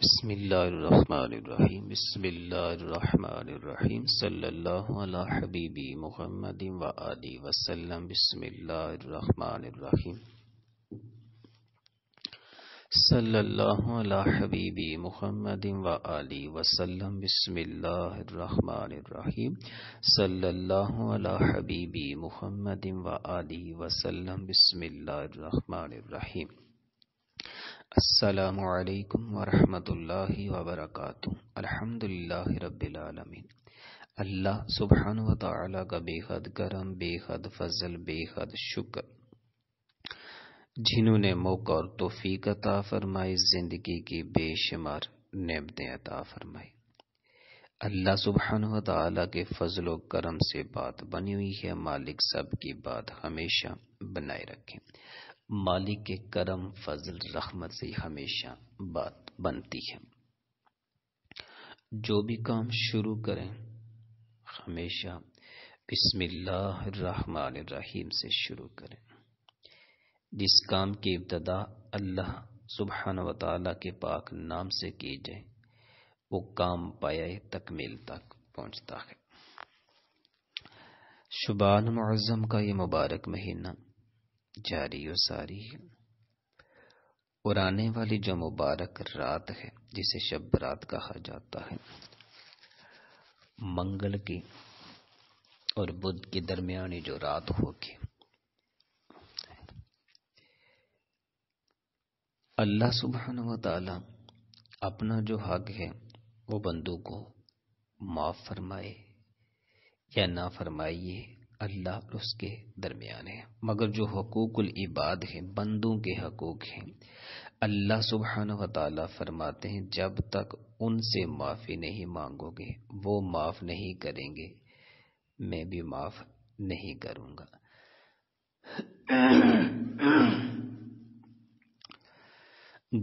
بسم الله الرحمن الرحيم بسم الله الرحمن الرحيم صلى الله على حبيبي محمد وآله وسلم بسم الله الرحمن الرحيم صلى الله على حبيبي محمد وآله وسلم بسم الله الرحمن الرحيم صلى الله على حبيبي محمد وآله وسلم بسم الله الرحمن الرحيم असलकम वरहमतुल्लाहि वबरकatuh अल्हम्दुलिल्लाह रब्बिल आलमीन अल्लाह सुबहान व का बेहद करम बेहद फजल बेहद शुक्र जिन्होंने मौका और तोफी अता फरमाई जिंदगी की बेशुमार नेमतें अता फरमाई अल्लाह सुबहान व के फजल करम से बात बनी हुई है मालिक सब की बात हमेशा बनाए रखें मालिक के करम फजल रहमत से हमेशा बात बनती है जो भी काम शुरू करें हमेशा बिस्मिल्लाम से शुरू करें जिस काम की इब्तदा अल्लाह सुबहान वाली के पाक नाम से की जाए वो काम पाया तकमील तक पहुंचता है शुबान मुज़म का ये मुबारक महीना जारी और सारी है और आने वाली जो मुबारक रात है जिसे शब रात कहा जाता है मंगल की और बुद्ध के दरमियानी जो रात होगी अल्लाह सुबहान व ताला अपना जो हक है वो बंदू को माफ़ फरमाए या ना फरमाइए अल्लाह और उसके दरमियान है मगर जो हकूक़ुल इबाद हैं बंदों के हकूक़ हैं अल्लाह सुबहान वाली फरमाते हैं जब तक उनसे माफ़ी नहीं मांगोगे वो माफ़ नहीं करेंगे मैं भी माफ़ नहीं करूँगा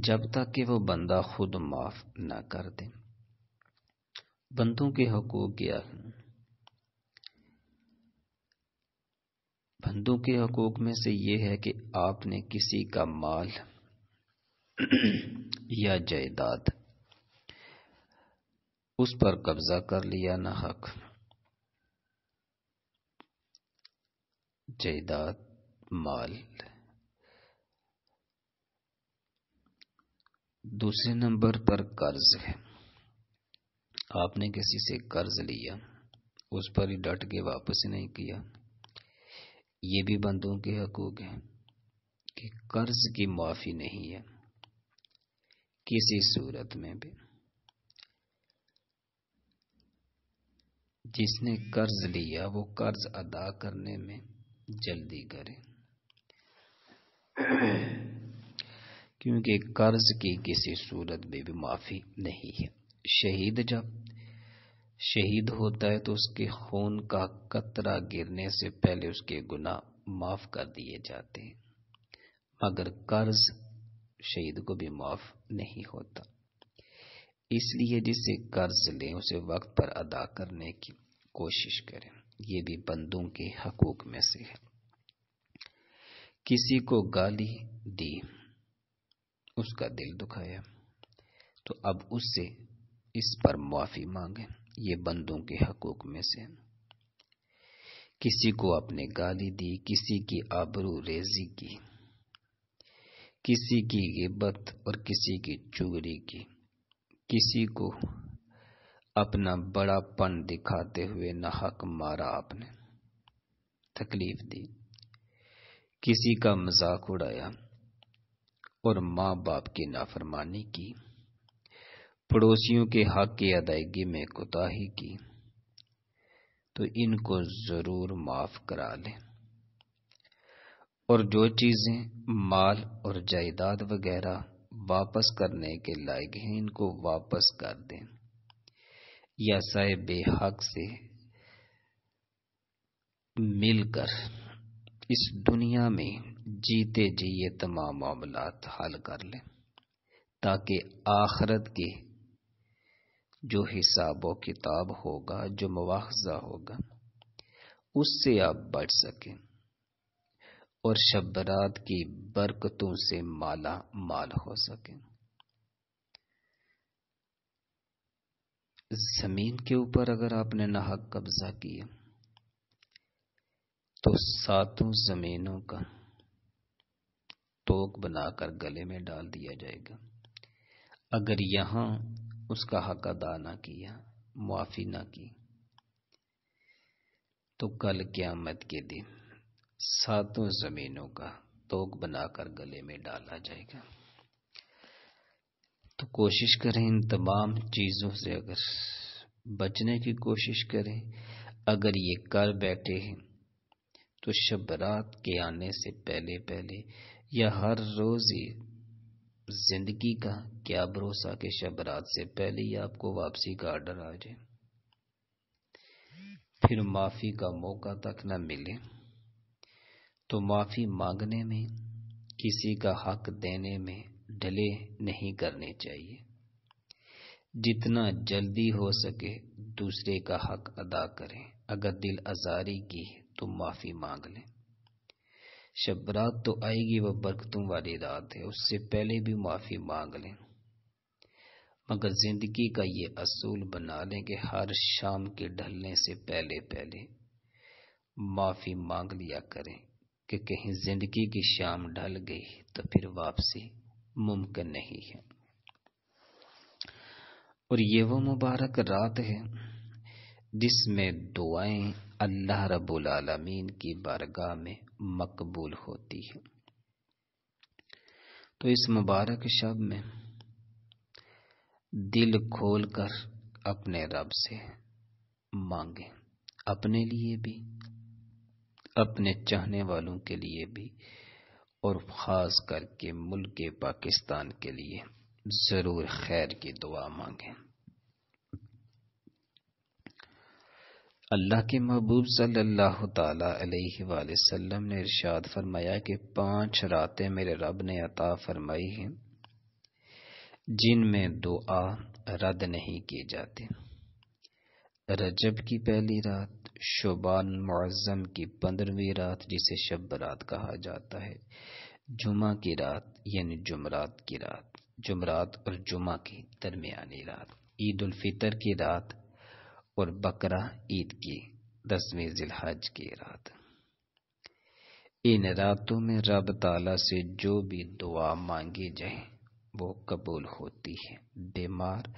जब तक कि वो बंदा खुद माफ़ ना कर दे बंदों के हकूक़ क्या बंदों के हकूक में से ये है कि आपने किसी का माल या जायदाद उस पर कब्जा कर लिया ना हक जायदाद माल दूसरे नंबर पर कर्ज है आपने किसी से कर्ज लिया उस पर ही डट के वापस नहीं किया ये भी बंदों के हकूक हैं कि कर्ज की माफ़ी नहीं है किसी सूरत में भी जिसने कर्ज लिया वो कर्ज अदा करने में जल्दी करे क्योंकि कर्ज की किसी सूरत में भी माफ़ी नहीं है शहीद जब शहीद होता है तो उसके खून का कतरा गिरने से पहले उसके गुना माफ कर दिए जाते हैं मगर कर्ज शहीद को भी माफ नहीं होता इसलिए जिसे कर्ज लें उसे वक्त पर अदा करने की कोशिश करें ये भी बंदों के हकूक में से है किसी को गाली दी उसका दिल दुखाया तो अब उससे इस पर माफी मांगें ये बंदों के हकूक में से किसी को अपने गाली दी किसी की आबरू रेजी की किसी की गिब्बत और किसी की चुगरी की किसी को अपना बड़ापन दिखाते हुए नाहक मारा आपने तकलीफ दी किसी का मजाक उड़ाया और मां बाप की नाफरमानी की पड़ोसियों के हक की अदायगी में कोताही की तो इनको ज़रूर माफ़ करा लें और जो चीज़ें माल और जायदाद वगैरह वापस करने के लायक हैं इनको वापस कर दें या साहिब हक से मिलकर इस दुनिया में जीते जी ये तमाम मामला हल कर लें ताकि आखरत के जो हिसाब व किताब होगा जो मुआजा होगा उससे आप बढ़ सकें और शब्बरात की बरकतों से माला माल हो सकें जमीन के ऊपर अगर आपने नाहक कब्जा किया तो सातों जमीनों का तोक बनाकर गले में डाल दिया जाएगा अगर यहां उसका हक अदा ना किया मुआफ़ी ना की तो कल मत के दिन सातों ज़मीनों का तोक बनाकर गले में डाला जाएगा तो कोशिश करें इन तमाम चीज़ों से अगर बचने की कोशिश करें अगर ये कर बैठे हैं तो शबरात के आने से पहले पहले या हर रोज़ ही जिंदगी का क्या भरोसा के शबरात से पहले ही आपको वापसी का आर्डर आ जाए फिर माफी का मौका तक न मिले तो माफी मांगने में किसी का हक देने में ढले नहीं करने चाहिए जितना जल्दी हो सके दूसरे का हक अदा करें अगर दिल आजारी की तो माफी मांग लें शब रात तो आएगी वह बरकतों वाली रात है उससे पहले भी माफ़ी मांग लें मगर ज़िंदगी का ये असूल बना लें कि हर शाम के ढलने से पहले पहले माफ़ी मांग लिया करें कि कहीं ज़िंदगी की शाम ढल गई तो फिर वापसी मुमकिन नहीं है और ये वो मुबारक रात है जिसमें दुआएं अल्लाह रब्बुल आलमीन की बारगाह में मकबूल होती है तो इस मुबारक शब में दिल खोल कर अपने रब से मांगे अपने लिए भी अपने चाहने वालों के लिए भी और ख़ास करके मुल्क पाकिस्तान के लिए ज़रूर खैर की दुआ मांगें अल्लाह के महबूब सल्लल्लाहु अलैहि ने इरशाद फरमाया कि पांच रातें मेरे रब ने अता फरमाई हैं जिनमें दुआ रद्द नहीं की जाती रजब की पहली रात शोबान मुआज़म की पंद्रहवीं रात जिसे शब रात कहा जाता है जुमा की रात यानी जुमरात की रात जुमरात और जुमा की दरमियानी रात ईद उल फितर की रात और बकरा ईद की दसवीं जिलहज की रात इन रातों में रब ताला से जो भी दुआ मांगी जाए वो कबूल होती है बीमार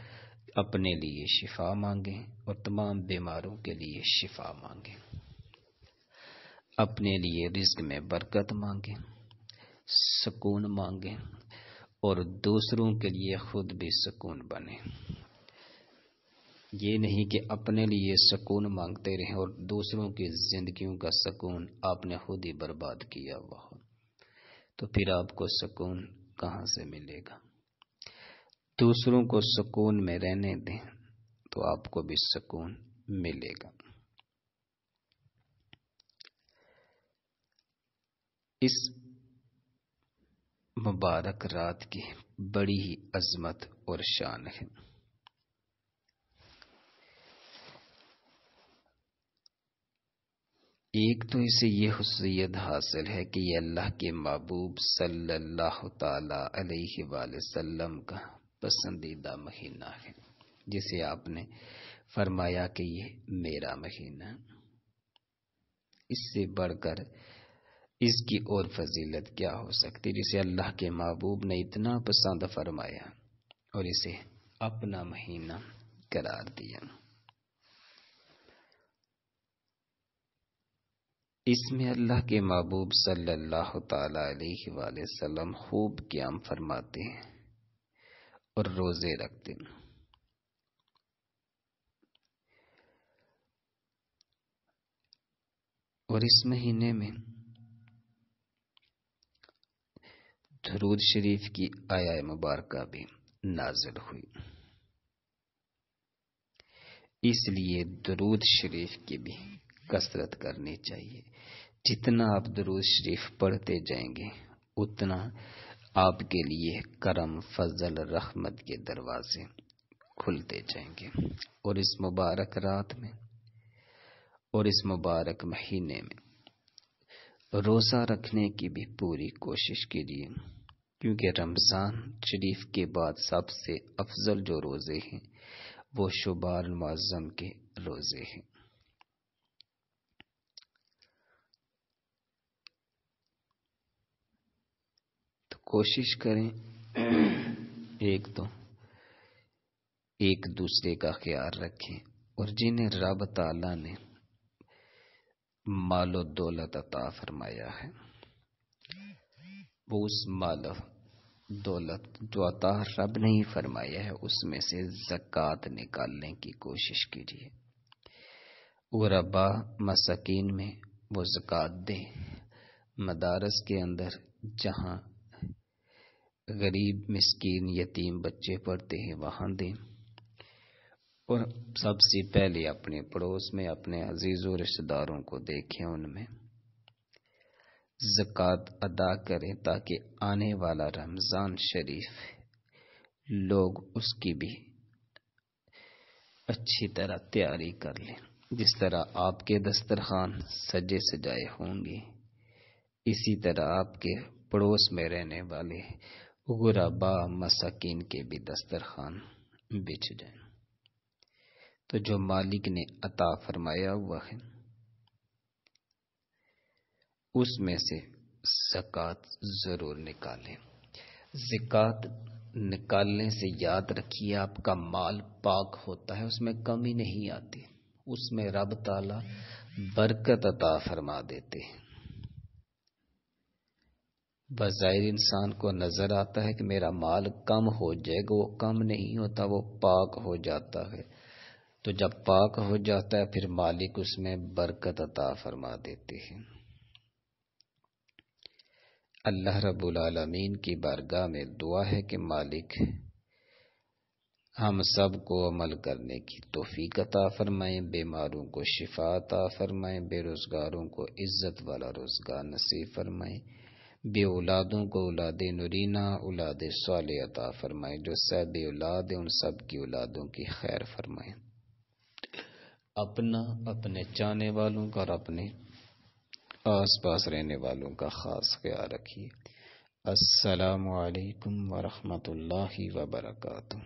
अपने लिए शिफा मांगे और तमाम बीमारों के लिए शिफा मांगे अपने लिए रिस्क में बरकत मांगे सुकून मांगे और दूसरों के लिए खुद भी सुकून बने ये नहीं कि अपने लिए सुकून मांगते रहें और दूसरों की जिंदगियों का सुकून आपने खुद ही बर्बाद किया हुआ तो फिर आपको सुकून कहाँ से मिलेगा दूसरों को सुकून में रहने दें तो आपको भी सुकून मिलेगा इस मुबारक रात की बड़ी ही अजमत और शान है एक तो इसे ये हुसियत हासिल है कि ये अल्लाह के महबूब सल्लल्लाहु अलैहि वसल्लम का पसंदीदा महीना है जिसे आपने फरमाया कि ये मेरा महीना इससे बढ़कर इसकी और फजीलत क्या हो सकती जिसे अल्लाह के महबूब ने इतना पसंद फरमाया और इसे अपना महीना करार दिया इसमें अल्लाह के महबूब सल्लल्लाहु अलैहि वसल्लम खूब क्याम फरमाते हैं और रोज़े रखते हैं और इस महीने में धरूद शरीफ की आया मुबारक भी नाजिल हुई इसलिए दरूद शरीफ की भी कसरत करनी चाहिए जितना आप दरूज शरीफ पढ़ते जाएंगे उतना आपके लिए करम फजल रहमत के दरवाजे खुलते जाएंगे और इस मुबारक रात में और इस मुबारक महीने में रोज़ा रखने की भी पूरी कोशिश कीजिए क्योंकि रमज़ान शरीफ के बाद सबसे अफजल जो रोज़े हैं वो शुबार मज़म के रोज़े हैं कोशिश करें एक तो एक दूसरे का ख्याल रखें और जिन्हें रब ताला ने मालो दौलत अता फरमाया है वो उस माल दौलत जो अता रब ही फरमाया है उसमें से जक़ात निकालने की कोशिश कीजिए वो रबा मसकिन में वो जक़ात दें मदारस के अंदर जहाँ गरीब मिस्कीन यतीम बच्चे पढ़ते हैं वहां दें और सबसे पहले अपने पड़ोस में अपने अजीज़ों रिश्तेदारों को देखें उनमें जक़ात अदा करें ताकि आने वाला रमज़ान शरीफ लोग उसकी भी अच्छी तरह तैयारी कर लें जिस तरह आपके दस्तरखान सजे सजाए होंगे इसी तरह आपके पड़ोस में रहने वाले गुराबा मसाकिन के भी दस्तरखान बिछ जाए तो जो मालिक ने अता फरमाया हुआ है उसमें से जक़ात ज़रूर निकालें जिकात निकालने से याद रखिए आपका माल पाक होता है उसमें कमी नहीं आती उसमें रब ताला बरकत अता फरमा देते हैं बाहिर इंसान को नज़र आता है कि मेरा माल कम हो जाएगा वो कम नहीं होता वो पाक हो जाता है तो जब पाक हो जाता है फिर मालिक उसमें बरकत अता फरमा देते हैं अल्लाह रब्बुल आलमीन की बारगाह में दुआ है कि मालिक हम सब को अमल करने की तोफ़ीक अता फरमाएं बीमारों को शिफा अता फरमाएं बेरोज़गारों को इज़्ज़त वाला रोज़गार नसीब फरमाएं बे औलादों को औलाद नुरीना औलाद साल अता फरमाए जो सब औलाद है उन सब की औलादों की खैर फरमाए अपना अपने चाहने वालों का और अपने आस पास रहने वालों का ख़ास ख्याल रखिए असलकम वरहमल वबरकू